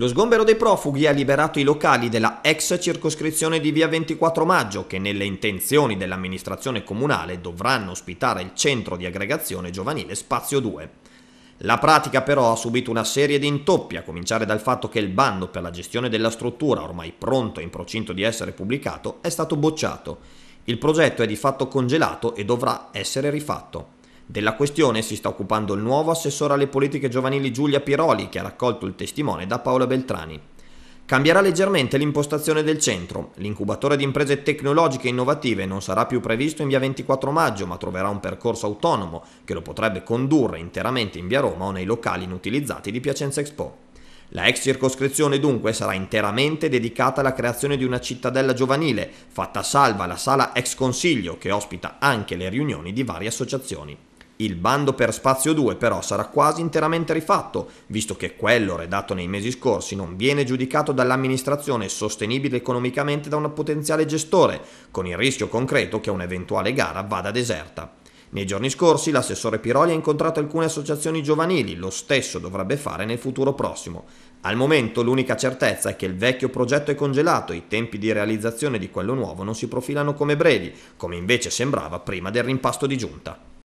Lo sgombero dei profughi ha liberato i locali della ex circoscrizione di via 24 maggio che nelle intenzioni dell'amministrazione comunale dovranno ospitare il centro di aggregazione giovanile Spazio 2. La pratica però ha subito una serie di intoppi, a cominciare dal fatto che il bando per la gestione della struttura, ormai pronto e in procinto di essere pubblicato, è stato bocciato. Il progetto è di fatto congelato e dovrà essere rifatto. Della questione si sta occupando il nuovo assessore alle politiche giovanili Giulia Piroli, che ha raccolto il testimone da Paola Beltrani. Cambierà leggermente l'impostazione del centro. L'incubatore di imprese tecnologiche e innovative non sarà più previsto in via 24 maggio, ma troverà un percorso autonomo che lo potrebbe condurre interamente in via Roma o nei locali inutilizzati di Piacenza Expo. La ex circoscrizione dunque sarà interamente dedicata alla creazione di una cittadella giovanile, fatta salva la sala ex consiglio che ospita anche le riunioni di varie associazioni. Il bando per Spazio 2 però sarà quasi interamente rifatto, visto che quello redatto nei mesi scorsi non viene giudicato dall'amministrazione sostenibile economicamente da un potenziale gestore, con il rischio concreto che un'eventuale gara vada deserta. Nei giorni scorsi l'assessore Piroli ha incontrato alcune associazioni giovanili, lo stesso dovrebbe fare nel futuro prossimo. Al momento l'unica certezza è che il vecchio progetto è congelato e i tempi di realizzazione di quello nuovo non si profilano come brevi, come invece sembrava prima del rimpasto di giunta.